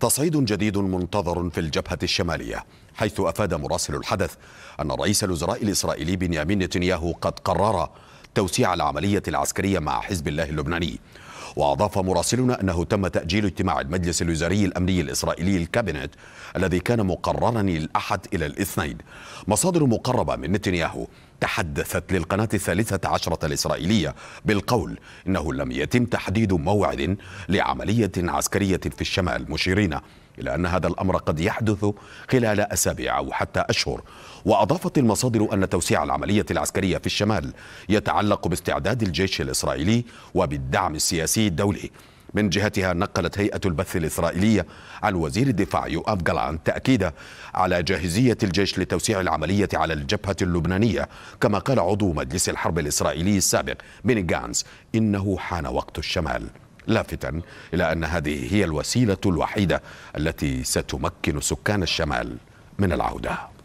تصعيد جديد منتظر في الجبهة الشمالية حيث أفاد مراسل الحدث أن رئيس الوزراء الإسرائيلي بنيامين نتنياهو قد قرر توسيع العملية العسكرية مع حزب الله اللبناني وأضاف مراسلنا أنه تم تأجيل اجتماع المجلس الوزاري الأمني الإسرائيلي الكابينت الذي كان مقررا الأحد إلى الاثنين مصادر مقربة من نتنياهو تحدثت للقناة الثالثة عشرة الإسرائيلية بالقول إنه لم يتم تحديد موعد لعملية عسكرية في الشمال مشيرين إلى أن هذا الأمر قد يحدث خلال أسابيع أو حتى أشهر وأضافت المصادر أن توسيع العملية العسكرية في الشمال يتعلق باستعداد الجيش الإسرائيلي وبالدعم السياسي الدولي من جهتها نقلت هيئة البث الإسرائيلية عن وزير الدفاع يؤاف جالعان تأكيدا على جاهزية الجيش لتوسيع العملية على الجبهة اللبنانية كما قال عضو مجلس الحرب الإسرائيلي السابق بيني جانس إنه حان وقت الشمال لافتا إلى أن هذه هي الوسيلة الوحيدة التي ستمكن سكان الشمال من العوده